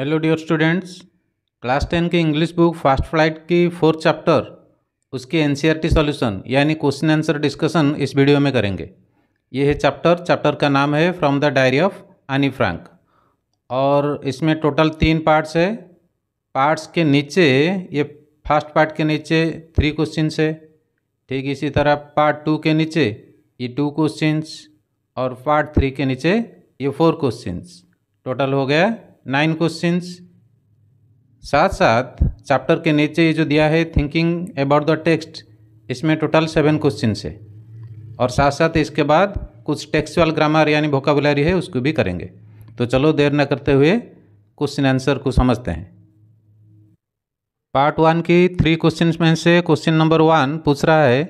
Hello dear students class ten की English book first flight की fourth chapter उसके N C R T solution यानी question answer discussion इस video में करेंगे ये है चैप्टर चैप्टर का नाम है from the diary of Anne Frank और इसमें टोटल तीन पार्ट्स है पार्ट्स के नीचे ये फर्स्ट पार्ट के नीचे थ्री क्वेश्चन है ठीक इसी तरह पार्ट टू के नीचे ये टू क्वेश्चन और पार्ट थ्री के नीचे ये फोर क्वेश्चन टोटल हो गया नाइन क्वेश्चंस साथ साथ चैप्टर के नीचे ये जो दिया है थिंकिंग अबाउट द टेक्स्ट इसमें टोटल सेवन क्वेश्चन है और साथ साथ इसके बाद कुछ टेक्सुअल ग्रामर यानी भोकाबुलरी है उसको भी करेंगे तो चलो देर न करते हुए क्वेश्चन आंसर को समझते हैं पार्ट वन की थ्री क्वेश्चन में से क्वेश्चन नंबर वन पूछ रहा है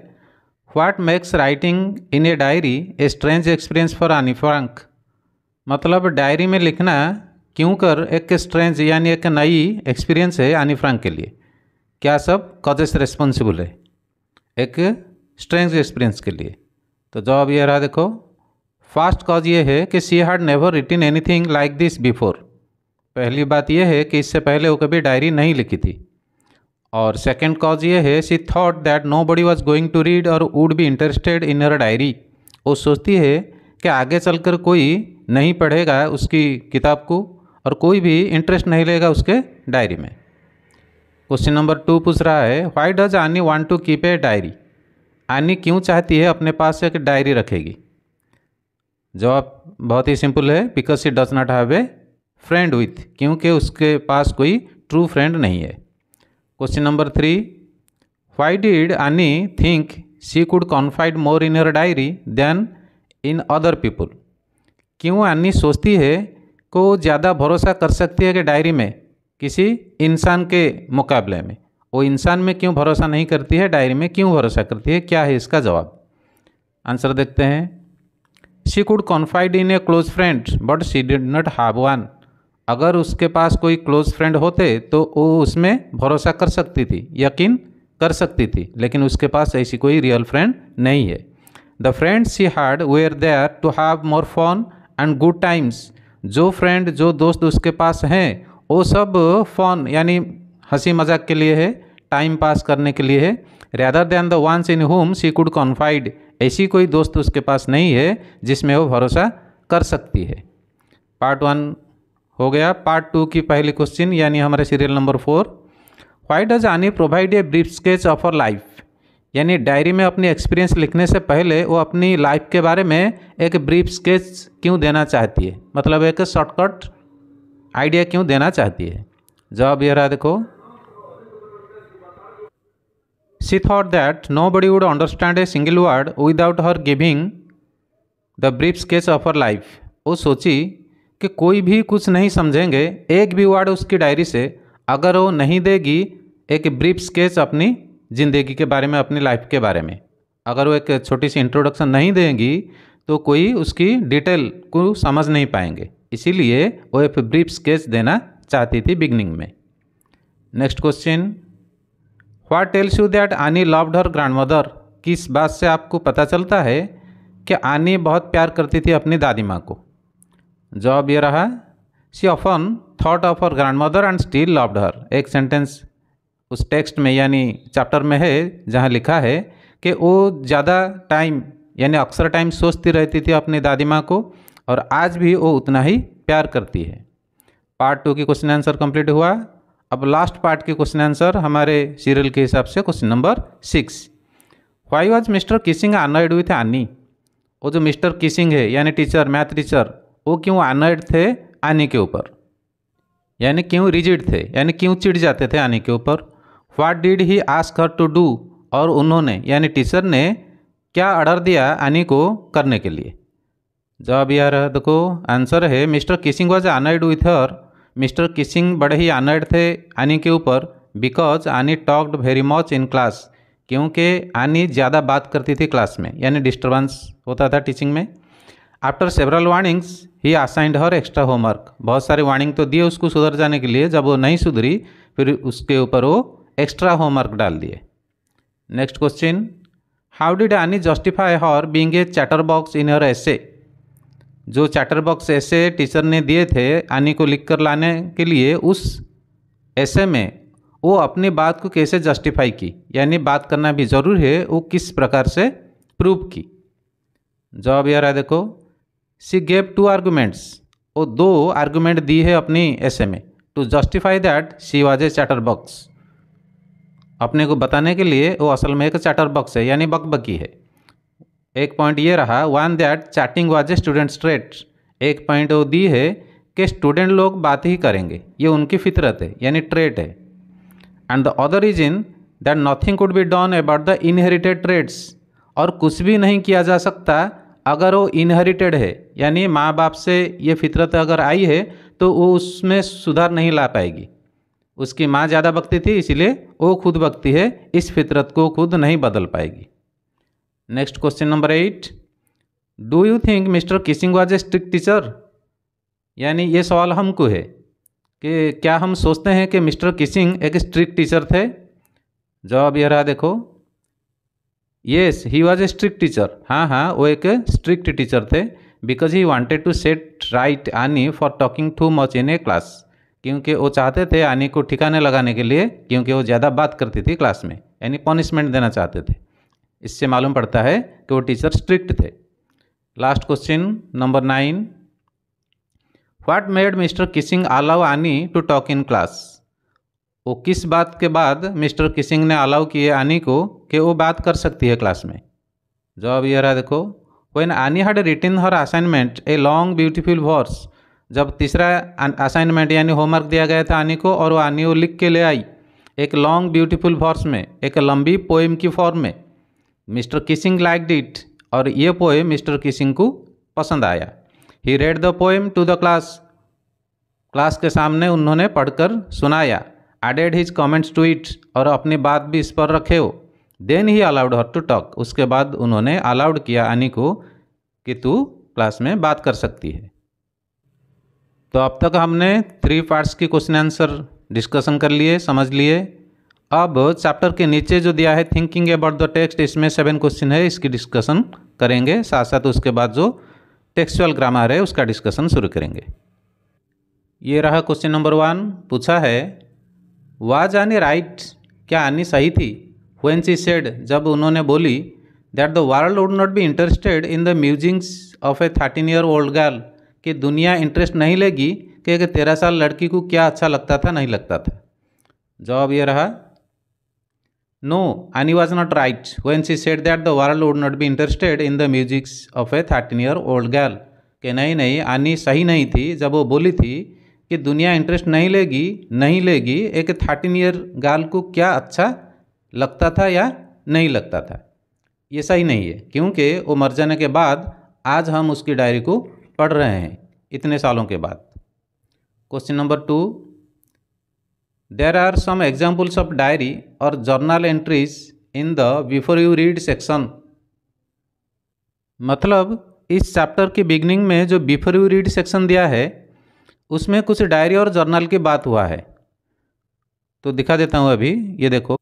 what makes writing in a diary a strange experience for Anne Frank मतलब डायरी में लिखना क्यों कर एक स्ट्रेंज यानी एक नई एक्सपीरियंस है आनी फ्रैंक के लिए क्या सब कॉजेस रेस्पॉन्सिबल है एक स्ट्रेंज एक्सपीरियंस के लिए तो जवाब ये रहा देखो फर्स्ट कॉज ये है कि she had never written anything like this before पहली बात यह है कि इससे पहले वो कभी डायरी नहीं लिखी थी और सेकेंड कॉज ये है she thought that nobody was going to read or would be interested in her diary वो सोचती है कि आगे चलकर कोई नहीं पढ़ेगा उसकी किताब को और कोई भी इंटरेस्ट नहीं लेगा उसके डायरी में क्वेश्चन नंबर टू पूछ रहा है why does Anne want to keep a diary Anne क्यों चाहती है अपने पास एक डायरी रखेगी जवाब बहुत ही सिंपल है because she does not have a friend with क्योंकि उसके पास कोई ट्रू फ्रेंड नहीं है question number three why did Anne think she could confide more in her diary than in other people क्यों आनी सोचती है को ज़्यादा भरोसा कर सकती है कि डायरी में किसी इंसान के मुकाबले में वो इंसान में क्यों भरोसा नहीं करती है डायरी में क्यों भरोसा करती है क्या है इसका जवाब आंसर देखते हैं she could confide in a close friend but she did not have one अगर उसके पास कोई क्लोज फ्रेंड होते तो वो उसमें भरोसा कर सकती थी यकीन कर सकती थी लेकिन उसके पास ऐसी कोई रियल फ्रेंड नहीं है the friends she had were there to have more fun and good times जो फ्रेंड जो दोस्त उसके पास हैं वो सब फोन यानी हंसी मजाक के लिए है टाइम पास करने के लिए है rather than the ones in home she could confide ऐसी कोई दोस्त उसके पास नहीं है जिसमें वो भरोसा कर सकती है पार्ट वन हो गया पार्ट टू की पहली क्वेश्चन यानी हमारे serial number four why does Anne provide a brief sketch of her life यानी डायरी में अपनी एक्सपीरियंस लिखने से पहले वो अपनी लाइफ के बारे में एक ब्रीफ स्केच क्यों देना चाहती है मतलब एक शॉर्टकट आइडिया क्यों देना चाहती है जवाब यह रहा देखो she thought that nobody would understand a single word without her giving the brief sketch of her life वो सोची कि कोई भी कुछ नहीं समझेंगे एक भी वर्ड उसकी डायरी से अगर वो नहीं देगी एक ब्रीफ स्केच अपनी ज़िंदगी के बारे में अपनी लाइफ के बारे में अगर वो एक छोटी सी इंट्रोडक्शन नहीं देंगी तो कोई उसकी डिटेल को समझ नहीं पाएंगे इसीलिए वो एक ब्रीफ स्केच देना चाहती थी बिगनिंग में next question what tells you that Anne loved her grandmother किस बात से आपको पता चलता है कि आनी बहुत प्यार करती थी अपनी दादी माँ को जवाब ये रहा she often thought of her grandmother and still loved her एक सेंटेंस उस टेक्स्ट में यानी चैप्टर में है जहाँ लिखा है कि वो ज़्यादा टाइम यानी अक्सर टाइम सोचती रहती थी अपनी दादी माँ को और आज भी वो उतना ही प्यार करती है पार्ट टू की क्वेश्चन आंसर कंप्लीट हुआ अब लास्ट पार्ट की क्वेश्चन आंसर हमारे सीरियल के हिसाब से question number six why was Mr Keesing annoyed with Anne वो जो मिस्टर किसिंग है यानी टीचर मैथ टीचर वो क्यों अनॉयड थे आनी के ऊपर यानी क्यों रिजिड थे यानी क्यों चिढ़ जाते थे आनी के ऊपर what did he ask her to do और उन्होंने यानी टीचर ने क्या ऑर्डर दिया आनी को करने के लिए जवाब यार देखो आंसर है Mr Keesing was annoyed with her Mr Keesing बड़े ही अनर्ड थे आनी के ऊपर because Anne talked very much in class क्योंकि आनी ज़्यादा बात करती थी क्लास में यानी डिस्टर्बेंस होता था टीचिंग में after several warnings he assigned her extra homework बहुत सारे वार्निंग तो दिए उसको सुधर जाने के लिए जब वो नहीं सुधरी फिर उसके ऊपर वो एक्स्ट्रा होमवर्क डाल दिए next question how did Anne justify her being a chatterbox in her essay जो चैटर बॉक्स ऐसे टीचर ने दिए थे आनी को लिख कर लाने के लिए उस ऐसे में वो अपनी बात को कैसे जस्टिफाई की यानी बात करना भी ज़रूर है वो किस प्रकार से प्रूव की जवाब यार है देखो सी गेव टू आर्गूमेंट्स वो दो आर्गूमेंट दी है अपनी ऐसे में to justify that she was a chatterbox अपने को बताने के लिए वो असल में एक चैटर बॉक्स है यानी बकबकी है एक पॉइंट ये रहा one that chatting was a student trait एक पॉइंट वो दी है कि स्टूडेंट लोग बात ही करेंगे ये उनकी फितरत है यानी ट्रेट है and the other is in that nothing could be done about the inherited traits और कुछ भी नहीं किया जा सकता अगर वो इनहेरिटेड है यानी माँ बाप से ये फितरत अगर आई है तो वो उसमें सुधार नहीं ला पाएगी उसकी माँ ज़्यादा बकती थी इसलिए वो खुद बकती है इस फितरत को खुद नहीं बदल पाएगी next question number eight do you think Mr Keesing was a strict teacher यानी ये सवाल हमको है कि क्या हम सोचते हैं कि मिस्टर किसिंग एक स्ट्रिक्ट टीचर थे जवाब यह रहा देखो yes he was a strict teacher हाँ हाँ वो एक स्ट्रिक्ट टीचर थे because he wanted to set right Anne for talking too much in a class क्योंकि वो चाहते थे आनी को ठिकाने लगाने के लिए क्योंकि वो ज़्यादा बात करती थी क्लास में यानी पनिशमेंट देना चाहते थे इससे मालूम पड़ता है कि वो टीचर स्ट्रिक्ट थे last question number nine what made Mr Keesing allow Anne to talk in class वो किस बात के बाद मिस्टर किसिंग ने अलाउ किए आनी को कि वो बात कर सकती है क्लास में जवाब यह रहा देखो when Anne had written her assignment a long beautiful verse जब तीसरा असाइनमेंट यानी होमवर्क दिया गया था आनी को और वो आनी वो लिख के ले आई एक लॉन्ग ब्यूटीफुल वर्स में एक लंबी पोएम की फॉर्म में मिस्टर किसिंग लाइक डिट और ये पोएम मिस्टर किसिंग को पसंद आया he read the poem to the class class के सामने उन्होंने पढ़कर सुनाया added his comments to it और अपनी बात भी इस पर रखे हो then he allowed her to talk उसके बाद उन्होंने अलाउड किया आनी को कि तू क्लास में बात कर सकती है तो अब तक हमने थ्री पार्ट्स की क्वेश्चन आंसर डिस्कशन कर लिए समझ लिए अब चैप्टर के नीचे जो दिया है थिंकिंग अबाउट द टेक्स्ट इसमें सेवन क्वेश्चन है इसकी डिस्कशन करेंगे साथ साथ उसके बाद जो टेक्सुअल ग्रामर है उसका डिस्कशन शुरू करेंगे ये रहा क्वेश्चन नंबर वन पूछा है वाज आनी राइट क्या आनी सही थी वेन सी सेड जब उन्होंने बोली that the world would not be interested in the musings of a thirteen year old girl कि दुनिया इंटरेस्ट नहीं लेगी कि एक तेरह साल लड़की को क्या अच्छा लगता था नहीं लगता था जवाब यह रहा no Anne was not right when she said that the world would not be interested in the musings of a thirteen year old girl कि नहीं नहीं आनी सही नहीं थी जब वो बोली थी कि दुनिया इंटरेस्ट नहीं लेगी नहीं लेगी एक थर्टीन ईयर गर्ल को क्या अच्छा लगता था या नहीं लगता था ये सही नहीं है क्योंकि वो मर जाने के बाद आज हम उसकी डायरी को पढ़ रहे हैं इतने सालों के बाद question number two there are some examples of diary और journal entries in the before you read section मतलब इस चैप्टर के बिगनिंग में जो बिफोर यू रीड सेक्शन दिया है उसमें कुछ डायरी और जर्नल की बात हुआ है तो दिखा देता हूँ अभी ये देखो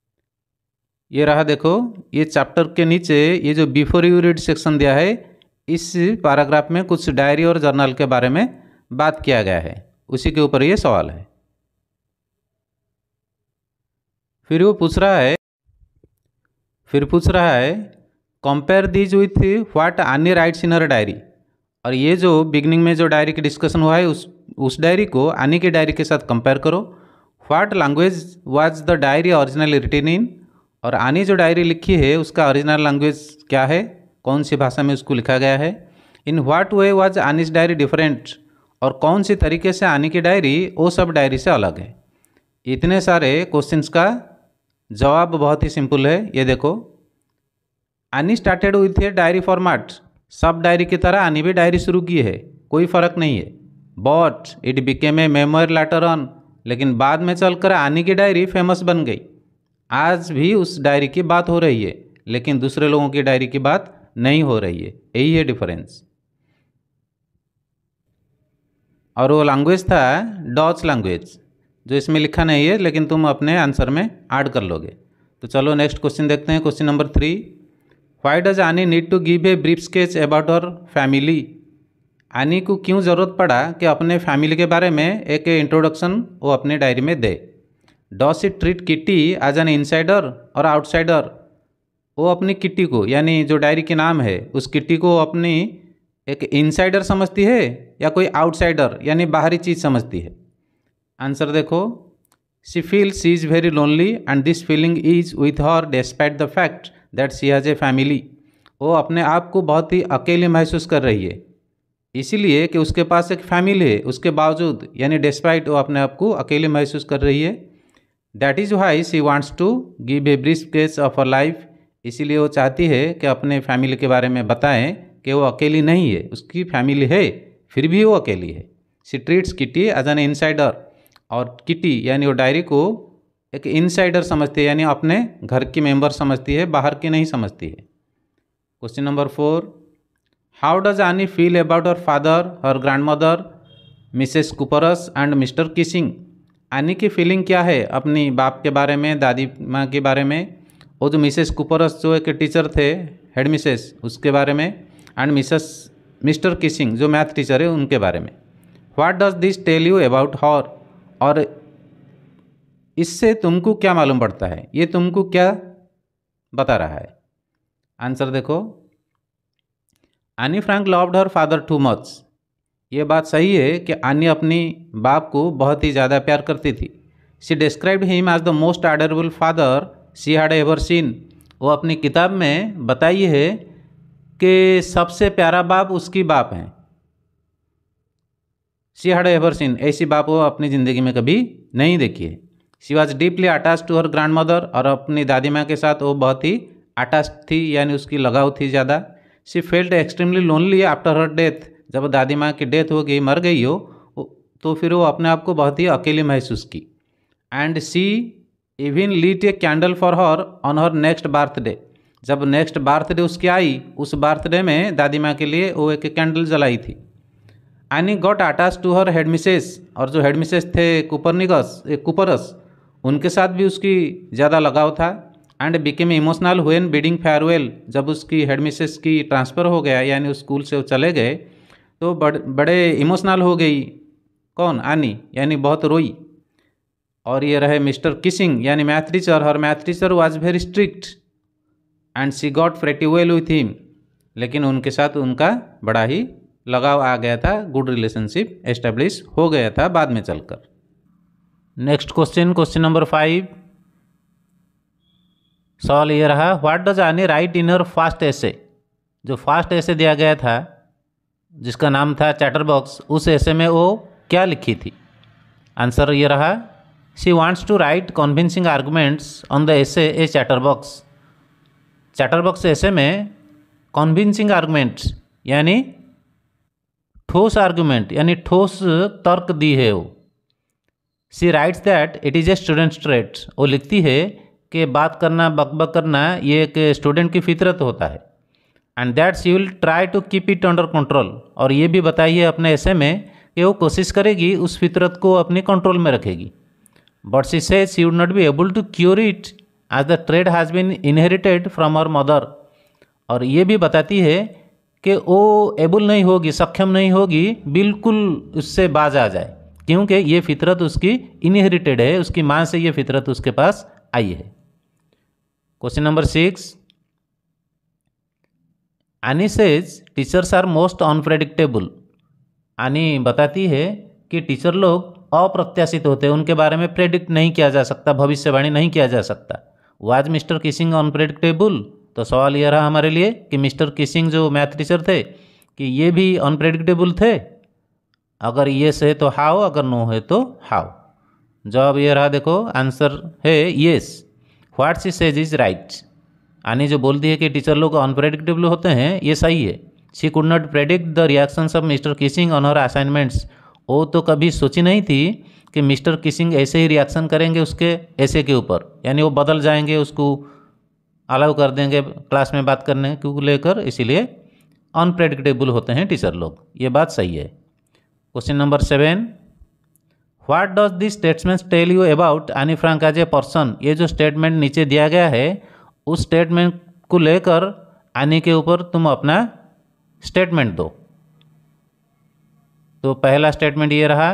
ये रहा देखो ये चैप्टर के नीचे ये जो बिफोर यू रीड सेक्शन दिया है इस पैराग्राफ में कुछ डायरी और जर्नल के बारे में बात किया गया है उसी के ऊपर ये सवाल है फिर वो पूछ रहा है फिर पूछ रहा है compare these with what Anne writes in her diary और ये जो बिगनिंग में जो डायरी की डिस्कशन हुआ है उस उस डायरी को आनी की डायरी के साथ कंपेयर करो what language was the diary original written in और आनी जो डायरी लिखी है उसका ऑरिजिनल लैंग्वेज क्या है कौन सी भाषा में उसको लिखा गया है in what way was Anne's diary different और कौन सी तरीके से आनी की डायरी वो सब डायरी से अलग है इतने सारे क्वेश्चंस का जवाब बहुत ही सिंपल है ये देखो Anne started with a diary format सब डायरी की तरह आनी भी डायरी शुरू की है कोई फ़र्क नहीं है but it became a memoir later on लेकिन बाद में चलकर आनी की डायरी फेमस बन गई आज भी उस डायरी की बात हो रही है लेकिन दूसरे लोगों की डायरी की बात नहीं हो रही है यही है डिफरेंस और वो लैंग्वेज था डॉच लैंग्वेज जो इसमें लिखा नहीं है लेकिन तुम अपने आंसर में ऐड कर लोगे तो चलो नेक्स्ट क्वेश्चन देखते हैं question number three why does Anne need to give a brief sketch about our family Anne को क्यों ज़रूरत पड़ा कि अपने फैमिली के बारे में एक इंट्रोडक्शन वो अपने डायरी में they does it treat Kitty as an insider or outsider वो अपनी किट्टी को यानी जो डायरी के नाम है उस किट्टी को अपनी एक इनसाइडर समझती है या कोई आउटसाइडर यानी बाहरी चीज़ समझती है आंसर देखो she feel she is very lonely and this feeling is with her despite the fact that she has a family वो अपने आप को बहुत ही अकेले महसूस कर रही है इसीलिए कि उसके पास एक फैमिली है उसके बावजूद यानी डिस्पाइट वो अपने आप को अकेले महसूस कर रही है that is why she wants to give a brief sketch of her life इसीलिए वो चाहती है कि अपने फैमिली के बारे में बताएं कि वो अकेली नहीं है उसकी फैमिली है फिर भी वो अकेली है she treats Kitty as an insider और किटी यानी वो डायरी को एक इनसाइडर समझती है यानी अपने घर की मेंबर समझती है बाहर की नहीं समझती है question number four how does Anne feel about her father her grandmother Mrs Kuperus and Mr Keesing Anne की फीलिंग क्या है अपनी बाप के बारे में दादी माँ के बारे में वो जो मिसेस कुपरस जो एक टीचर थे हेड मिसेस उसके बारे में एंड मिसेस मिस्टर किसिंग जो मैथ टीचर है उनके बारे में what does this tell you about her और इससे तुमको क्या मालूम पड़ता है ये तुमको क्या बता रहा है आंसर देखो Anne Frank loved her father too much ये बात सही है कि आनी अपनी बाप को बहुत ही ज़्यादा प्यार करती थी she describe him as the most adorable father she ever seen वो अपनी किताब में बताई है कि सबसे प्यारा बाप उसकी बाप हैं सी एवर सीन ऐसी बाप वो अपनी ज़िंदगी में कभी नहीं देखी है she was deeply attach to her grandmother और अपनी दादी माँ के साथ वो बहुत ही अटैच थी यानी उसकी लगाव थी ज़्यादा she felt extremely lonely after her death जब दादी माँ की डेथ हो गई मर गई हो तो फिर वो अपने आप को बहुत ही अकेली महसूस की and she even lit a candle for her on her next birthday जब नेक्स्ट बर्थडे उसकी आई उस बर्थडे में दादी माँ के लिए वो एक कैंडल जलाई थी Anne got attach to her headmistress और जो हेडमिसेस थे कुपरनिकस कुपरस उनके साथ भी उसकी ज़्यादा लगाव था and became emotional when bidding farewell जब उसकी हेडमिसेस की ट्रांसफ़र हो गया यानी उस स्कूल से वो चले गए तो बड़, बड़े इमोशनल हो गई कौन आनी यानी बहुत रोई और ये रहे मिस्टर किसिंग यानी math teacher her math teacher was very strict and she got pretty well with him लेकिन उनके साथ उनका बड़ा ही लगाव आ गया था गुड रिलेशनशिप एस्टेब्लिश हो गया था बाद में चलकर next question question number five सवाल ये रहा what does Anne write in her first essay जो फास्ट ऐसे दिया गया था जिसका नाम था चैटर बॉक्स उस ऐसे में वो क्या लिखी थी आंसर ये रहा She wants to write convincing arguments on the essay A Chatterbox. Box essay में कन्विंसिंग आर्गूमेंट्स यानी ठोस आर्ग्यूमेंट यानी ठोस तर्क दी है वो she writes that it is a student's trait वो लिखती है कि बात करना बकबक करना ये एक स्टूडेंट की फितरत होता है and that you will try to keep it under control और ये भी बताइए अपने ऐसे में कि वो कोशिश करेगी उस फितरत को अपने कंट्रोल में रखेगी but she says she would not be able to cure it as the trait has been inherited from her mother. और ये भी बताती है कि वो एबल नहीं होगी सक्षम नहीं होगी बिल्कुल उससे बाज आ जाए क्योंकि ये फितरत उसकी इनहेरिटेड है उसकी माँ से ये फितरत उसके पास आई है question number six Anne says teachers are most unpredictable Anne बताती है कि टीचर लोग अप्रत्याशित होते हैं उनके बारे में प्रेडिक्ट नहीं किया जा सकता भविष्यवाणी नहीं किया जा सकता वाज मिस्टर किसिंग अनप्रेडिक्टेबल तो सवाल यह रहा हमारे लिए कि मिस्टर किसिंग जो मैथ टीचर थे कि ये भी अनप्रेडिक्टेबल थे अगर येस है तो हाओ अगर नो है तो हाओ जवाब ये रहा देखो आंसर है yes what she says is right Anne जो बोलती है कि टीचर लोग अनप्रेडिक्टेबल होते हैं ये सही है she could not predict the reactions of mister Keesing on her assignments वो तो कभी सोची नहीं थी कि मिस्टर किसिंग ऐसे ही रिएक्शन करेंगे उसके ऐसे के ऊपर यानी वो बदल जाएंगे उसको अलाउ कर देंगे क्लास में बात करने को लेकर इसीलिए अनप्रेडिक्टेबल होते हैं टीचर लोग ये बात सही है question number seven what does this statement tell you about Anne Frank as a person ये जो स्टेटमेंट नीचे दिया गया है उस स्टेटमेंट को लेकर आनी के ऊपर तुम अपना स्टेटमेंट दो तो पहला स्टेटमेंट ये रहा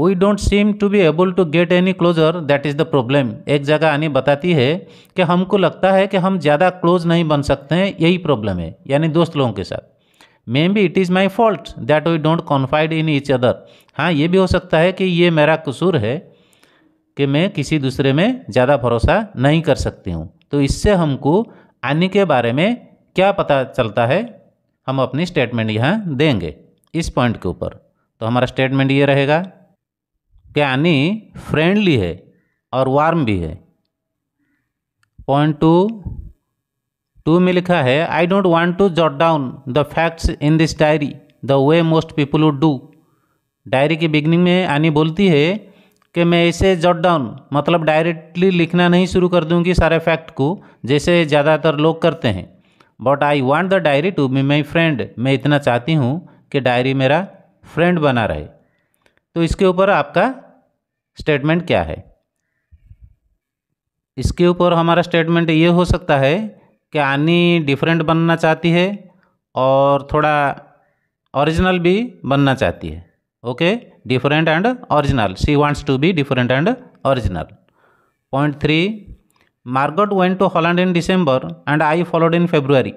we don't seem to be able to get any closer that is the problem एक जगह आनी बताती है कि हमको लगता है कि हम ज़्यादा क्लोज नहीं बन सकते हैं यही प्रॉब्लम है यानी दोस्त लोगों के साथ maybe it is my fault that we don't confide in each other हाँ ये भी हो सकता है कि ये मेरा कसूर है कि मैं किसी दूसरे में ज़्यादा भरोसा नहीं कर सकती हूँ तो इससे हमको आनी के बारे में क्या पता चलता है हम अपनी स्टेटमेंट यहाँ देंगे इस पॉइंट के ऊपर तो हमारा स्टेटमेंट ये रहेगा कि यानी फ्रेंडली है और वार्म भी है पॉइंट टू टू में लिखा है I don't want to jot down the facts in this diary the way most people would do diary की बिगनिंग में आनी बोलती है कि मैं इसे जॉट डाउन मतलब डायरेक्टली लिखना नहीं शुरू कर दूंगी सारे फैक्ट को जैसे ज़्यादातर लोग करते हैं but I want the diary to be my friend मैं इतना चाहती हूँ कि डायरी मेरा फ्रेंड बना रहे तो इसके ऊपर आपका स्टेटमेंट क्या है इसके ऊपर हमारा स्टेटमेंट ये हो सकता है कि आनी डिफरेंट बनना चाहती है और थोड़ा ओरिजिनल भी बनना चाहती है okay different and original she wants to be different and original point three Margot went to Holland in December and I followed in February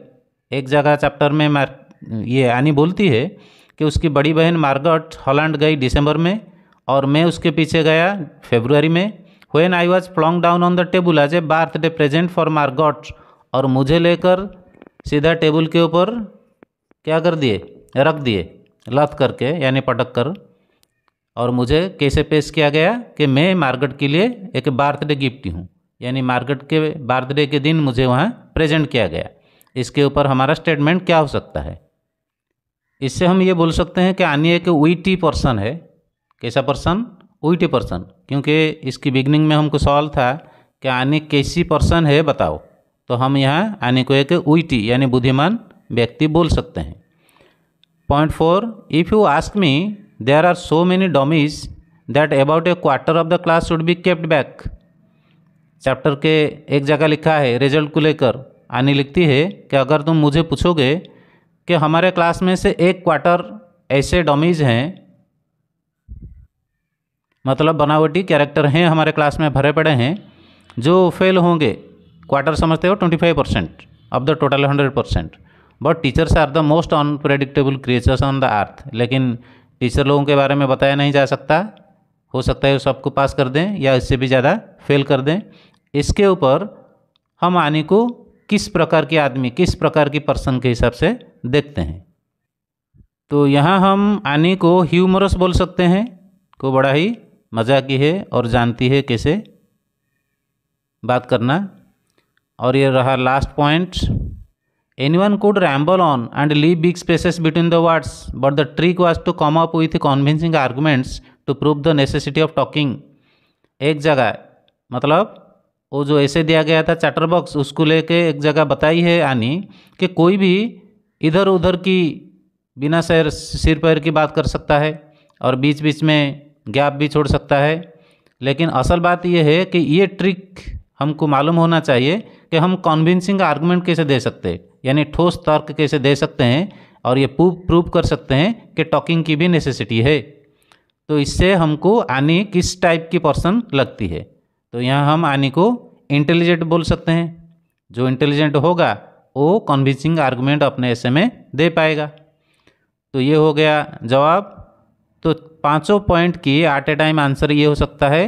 एक जगह चैप्टर में मार्क ये यानी बोलती है कि उसकी बड़ी बहन मार्गट हॉलैंड गई दिसंबर में और मैं उसके पीछे गया फेब्रुवरी में when I was plonked down on the table as a birthday present for Margot और मुझे लेकर सीधा टेबल के ऊपर क्या कर दिए रख दिए लत करके यानी पटक कर और मुझे कैसे पेश किया गया कि मैं मार्गट के लिए एक बर्थडे गिफ्ट हूँ यानी मार्गट के बर्थडे के दिन मुझे वहाँ प्रेजेंट किया गया इसके ऊपर हमारा स्टेटमेंट क्या हो सकता है इससे हम ये बोल सकते हैं कि आनी एक उइटी पर्सन है कैसा पर्सन उइटी पर्सन क्योंकि इसकी बिगनिंग में हमको सवाल था कि आनी कैसी पर्सन है बताओ तो हम यहाँ आनी को एक उइटी यानी बुद्धिमान व्यक्ति बोल सकते हैं point four if you ask me there are so many dummies that about a quarter of the class should be kept back chapter के एक जगह लिखा है रिजल्ट को लेकर आनी लिखती है कि अगर तुम मुझे पूछोगे कि हमारे क्लास में से एक क्वार्टर ऐसे डमीज़ हैं मतलब बनावटी कैरेक्टर हैं हमारे क्लास में भरे पड़े हैं जो फेल होंगे क्वार्टर समझते हो twenty five percent of the total hundred percent but teachers are the most unpredictable creatures on the earth लेकिन टीचर लोगों के बारे में बताया नहीं जा सकता हो सकता है सबको पास कर दें या इससे भी ज़्यादा फेल कर दें इसके ऊपर हम आनी को किस प्रकार के आदमी किस प्रकार की पर्सन के हिसाब से देखते हैं तो यहाँ हम आनी को ह्यूमरस बोल सकते हैं को बड़ा ही मज़ा की है और जानती है कैसे बात करना और ये रहा last point anyone could ramble on and leave big spaces between the words but the trick was to come up with convincing arguments to prove the necessity of talking एक जगह मतलब वो जो ऐसे दिया गया था चैटर बॉक्स उसको लेके एक जगह बताई है आनी कि कोई भी इधर उधर की बिना सैर सिर पैर की बात कर सकता है और बीच बीच में गैप भी छोड़ सकता है लेकिन असल बात यह है कि ये ट्रिक हमको मालूम होना चाहिए कि हम कॉन्विंसिंग आर्गूमेंट कैसे दे सकते हैं यानी ठोस तर्क कैसे दे सकते हैं और ये प्रूव कर सकते हैं कि टॉकिंग की भी नेसेसिटी है तो इससे हमको आनी किस टाइप की पर्सन लगती है तो यहाँ हम आनी को इंटेलिजेंट बोल सकते हैं जो इंटेलिजेंट होगा वो कन्विंसिंग आर्गूमेंट अपने ऐसे में दे पाएगा तो ये हो गया जवाब तो पाँचों पॉइंट की एट ए टाइम आंसर ये हो सकता है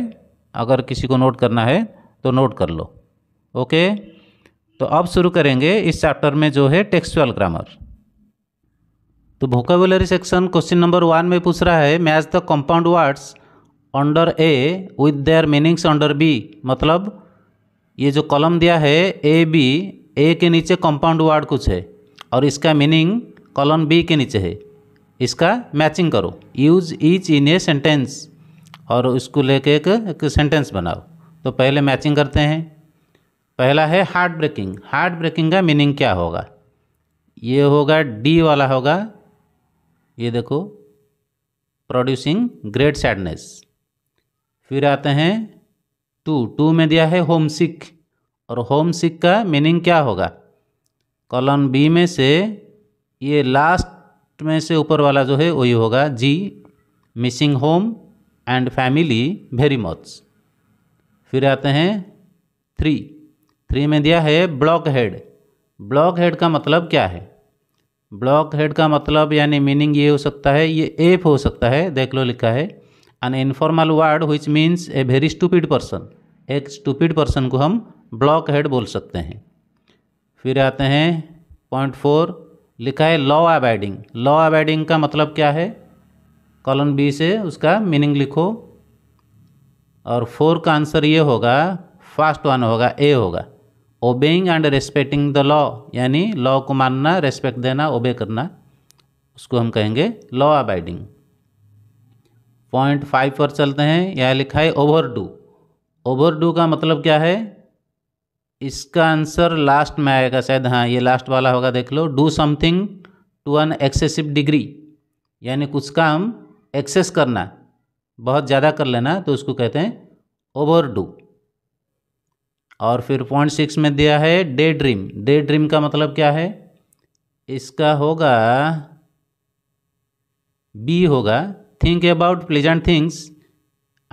अगर किसी को नोट करना है तो नोट कर लो ओके तो अब शुरू करेंगे इस चैप्टर में जो है टेक्सचुअल ग्रामर तो vocabulary section question number one में पूछ रहा है match the compound words under A with their meanings under B मतलब ये जो कॉलम दिया है ए बी ए के नीचे कंपाउंड वर्ड कुछ है और इसका मीनिंग कॉलम बी के नीचे है इसका मैचिंग करो use each in a sentence और उसको लेके एक, एक सेंटेंस बनाओ तो पहले मैचिंग करते हैं पहला है हार्ट ब्रेकिंग हार्ट ब्रेकिंग का मीनिंग क्या होगा ये होगा डी वाला होगा ये देखो प्रोड्यूसिंग ग्रेट सैडनेस फिर आते हैं टू टू में दिया है होम सिक और होम सिक का मीनिंग क्या होगा कॉलम बी में से ये लास्ट में से ऊपर वाला जो है वही होगा G missing home and family very much फिर आते हैं थ्री थ्री में दिया है ब्लॉक हेड ब्लॉक हेड का मतलब क्या है ब्लॉक हेड का मतलब यानी मीनिंग ये हो सकता है ये एफ हो सकता है देख लो लिखा है an informal word which means a very stupid person एक स्टूपिड पर्सन को हम ब्लॉक हेड बोल सकते हैं फिर आते हैं पॉइंट फोर लिखा है लॉ अबाइडिंग लॉ अबाइडिंग का मतलब क्या है कॉलम बी से उसका मीनिंग लिखो और फोर का आंसर ये होगा फास्ट वन होगा ए होगा obeying and respecting the law यानी लॉ को मानना रेस्पेक्ट देना ओबे करना उसको हम कहेंगे लॉ अबाइडिंग पॉइंट फाइव पर चलते हैं यह लिखा है ओवर डू ओवरडू का मतलब क्या है इसका आंसर लास्ट में आएगा शायद हाँ ये लास्ट वाला होगा देख लो do something to an excessive degree यानी कुछ काम एक्सेस करना बहुत ज़्यादा कर लेना तो उसको कहते हैं ओवरडू और फिर पॉइंट सिक्स में दिया है डे ड्रीम डे ड्रीम का मतलब क्या है इसका होगा बी होगा think about pleasant things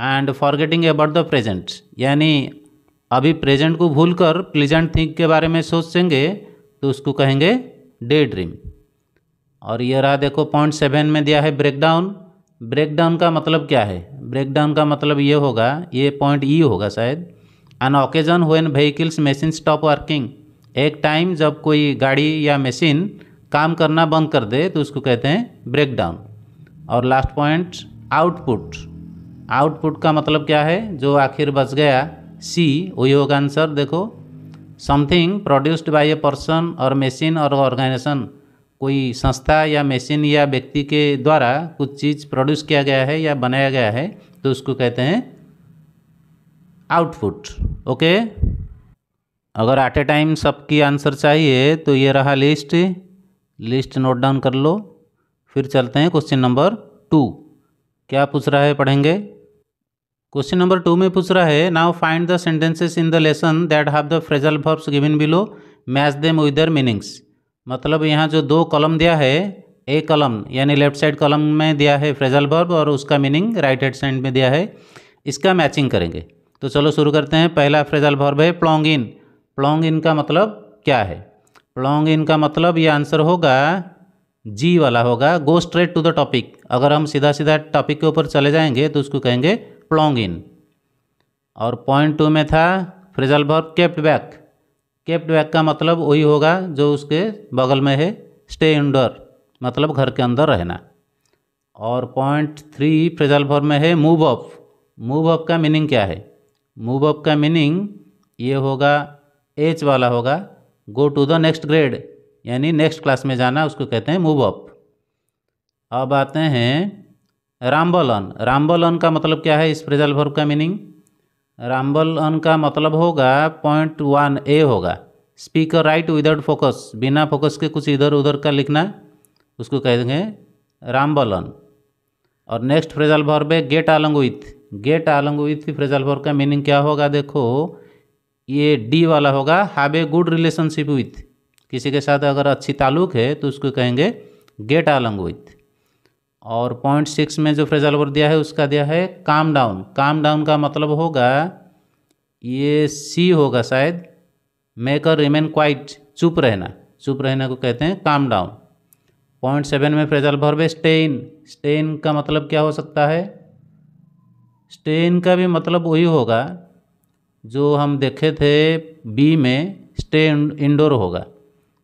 and forgetting about the present यानी अभी प्रेजेंट को भूलकर प्लीजेंट थिंक के बारे में सोचेंगे तो उसको कहेंगे डे ड्रीम और ये रहा देखो पॉइंट सेवन में दिया है ब्रेकडाउन ब्रेकडाउन का मतलब क्या है ब्रेकडाउन का मतलब ये होगा ये पॉइंट ई e होगा शायद an occasion when vehicles machines stop working एक टाइम जब कोई गाड़ी या मशीन काम करना बंद कर दे तो उसको कहते हैं ब्रेकडाउन और लास्ट पॉइंट आउटपुट आउटपुट का मतलब क्या है जो आखिर बच गया सी वही होगा आंसर देखो something produced by a person और मशीन और ऑर्गेनाइजेशन कोई संस्था या मशीन या व्यक्ति के द्वारा कुछ चीज़ प्रोड्यूस किया गया है या बनाया गया है तो उसको कहते हैं आउटपुट ओके अगर एट ए टाइम सबकी आंसर चाहिए तो ये रहा लिस्ट लिस्ट नोट डाउन कर लो फिर चलते हैं क्वेश्चन नंबर टू क्या पूछ रहा है पढ़ेंगे क्वेश्चन नंबर टू में पूछ रहा है now find the sentences in the lesson that have the phrasal verbs given below match them with their meanings मतलब यहाँ जो दो कॉलम दिया है ए कलम यानी लेफ्ट साइड कलम में दिया है फ्रेजल वर्ब और उसका मीनिंग राइट हैंड साइड में दिया है इसका मैचिंग करेंगे तो चलो शुरू करते हैं पहला फ्रेजल वर्ब है प्लोंग इन प्लोंग इन का मतलब क्या है प्लोंग इन का मतलब ये आंसर होगा जी वाला होगा go straight to the topic अगर हम सीधा सीधा टॉपिक के ऊपर चले जाएंगे तो उसको कहेंगे प्लोंग इन और पॉइंट टू में था phrasal verb kept back kept back का मतलब वही होगा जो उसके बगल में है स्टे इंडोर मतलब घर के अंदर रहना और पॉइंट थ्री फ्रेजल वर्ब में है मूव अप मूव अप का मीनिंग क्या है मूव अप का मीनिंग ये होगा एच वाला होगा go to the next grade यानी नेक्स्ट क्लास में जाना उसको कहते हैं मूव अप अब आते हैं रामबलन रामबलन का मतलब क्या है इस फ्रेजल वर्ब का मीनिंग रामबलन का मतलब होगा पॉइंट वन ए होगा स्पीकर राइट विदाउट फोकस बिना फोकस के कुछ इधर उधर का लिखना उसको कह देंगे रामबलन और नेक्स्ट फ्रेजल वर्ब है get along with get along with phrasal verb का मीनिंग क्या होगा देखो ये डी वाला होगा have a good relationship with किसी के साथ अगर अच्छी ताल्लुक है तो उसको कहेंगे गेट आलंग विथ और पॉइंट सिक्स में जो फ्रेजल वर्ब दिया है उसका दिया है काम डाउन काम डाउन का मतलब होगा ये सी होगा शायद मेकर रिमेन क्वाइट चुप रहना चुप रहने को कहते हैं काम डाउन पॉइंट सेवन में फ्रेजल वर्ब है स्टेन स्टेन का मतलब क्या हो सकता है स्टेन का भी मतलब वही होगा जो हम देखे थे बी में स्टे इंडोर होगा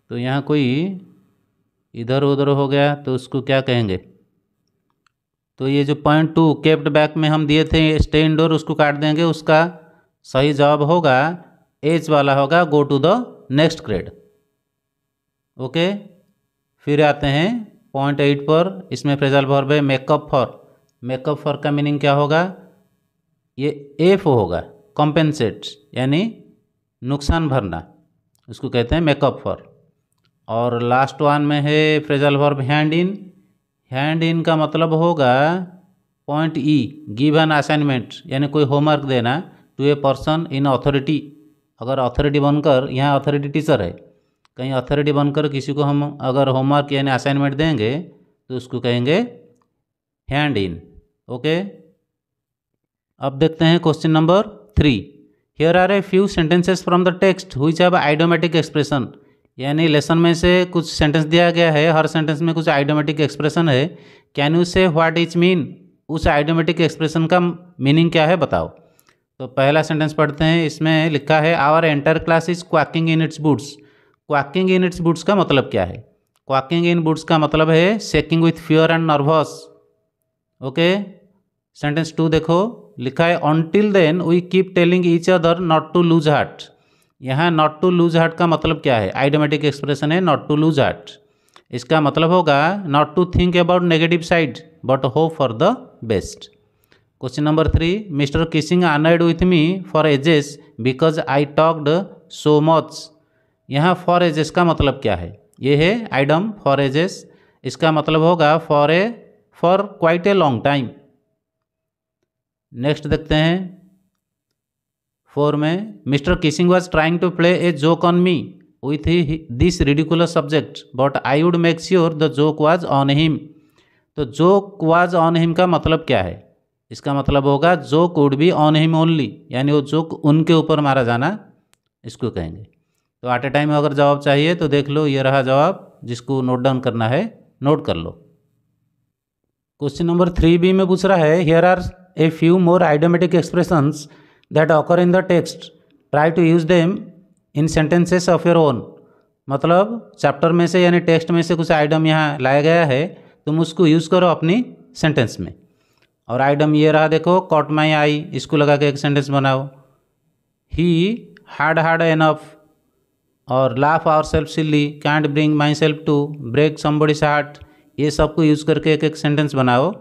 तो यहाँ कोई इधर उधर हो गया तो उसको क्या कहेंगे तो ये जो पॉइंट टू केप्ट बैक में हम दिए थे स्टे इंडोर उसको काट देंगे उसका सही जवाब होगा एच वाला होगा go to the next grade okay फिर आते हैं पॉइंट एट पर इसमें फ्रेजल भर है मेकअप फॉर मेकअप फॉर का मीनिंग क्या होगा ये एफ होगा कॉम्पेंसेट यानी नुकसान भरना उसको कहते हैं मेकअप फॉर और लास्ट वन में है phrasal verb hand in hand in का मतलब होगा point E give an assignment यानी कोई होमवर्क देना to a person in authority अगर अथॉरिटी बनकर यहाँ अथॉरिटी टीचर है कहीं अथॉरिटी बनकर किसी को हम अगर होमवर्क यानी असाइनमेंट देंगे तो उसको कहेंगे हैंड इन ओके अब देखते हैं question number three here are a few sentences from the text which have idiomatic expression यानी लेसन में से कुछ सेंटेंस दिया गया है हर सेंटेंस में कुछ आइडोमेटिक एक्सप्रेशन है can you say what is mean उस आइडोमेटिक एक्सप्रेशन का मीनिंग क्या है बताओ तो पहला सेंटेंस पढ़ते हैं इसमें लिखा है our entire class is quaking in its boots quaking in its boots का मतलब क्या है क्वाकिंग इन बुड्स का मतलब है shaking with fear and nervous okay sentence two देखो लिखा है until then we keep telling each other not to lose heart यहाँ नॉट टू लूज हार्ट का मतलब क्या है आइडोमेटिक एक्सप्रेशन है नॉट टू लूज हार्ट इसका मतलब होगा not to think about negative side but hope for the best question number three mister Keesing annoyed with me for ages because I talked so much यहाँ for ages का मतलब क्या है ये है आइडम फॉर एजेस इसका मतलब होगा for a for quite a long time next देखते हैं फोर में mister Keesing was trying to play a joke on me with this ridiculous subject but I would make sure the joke was on him तो joke was on him का मतलब क्या है इसका मतलब होगा joke would be on him only यानी वो जोक उनके ऊपर मारा जाना इसको कहेंगे तो एट ए टाइम अगर जवाब चाहिए तो देख लो ये रहा जवाब जिसको नोट डाउन करना है नोट कर लो क्वेश्चन नंबर थ्री बी में पूछ रहा है here are a few more idiomatic expressions that occur in the text try to use them in sentences of your own मतलब चैप्टर में से यानी टेक्स्ट में से कुछ आइटम यहाँ लाया गया है तुम उसको यूज़ करो अपनी सेंटेंस में और आइटम ये रहा देखो कॉट माई आई इसको लगा के एक सेंटेंस बनाओ ही हार्ड हार्ड एनफ और laugh our self silly can't bring my self to break somebody heart ये सबको यूज़ करके एक एक सेंटेंस बनाओ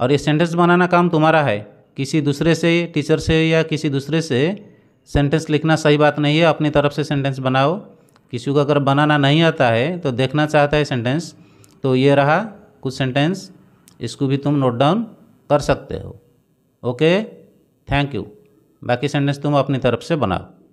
और ये सेंटेंस बनाना काम तुम्हारा है किसी दूसरे से टीचर से या किसी दूसरे से सेंटेंस लिखना सही बात नहीं है अपनी तरफ से सेंटेंस बनाओ किसी को अगर बनाना नहीं आता है तो देखना चाहता है सेंटेंस तो ये रहा कुछ सेंटेंस इसको भी तुम नोट डाउन कर सकते हो ओके थैंक यू बाकी सेंटेंस तुम अपनी तरफ से बनाओ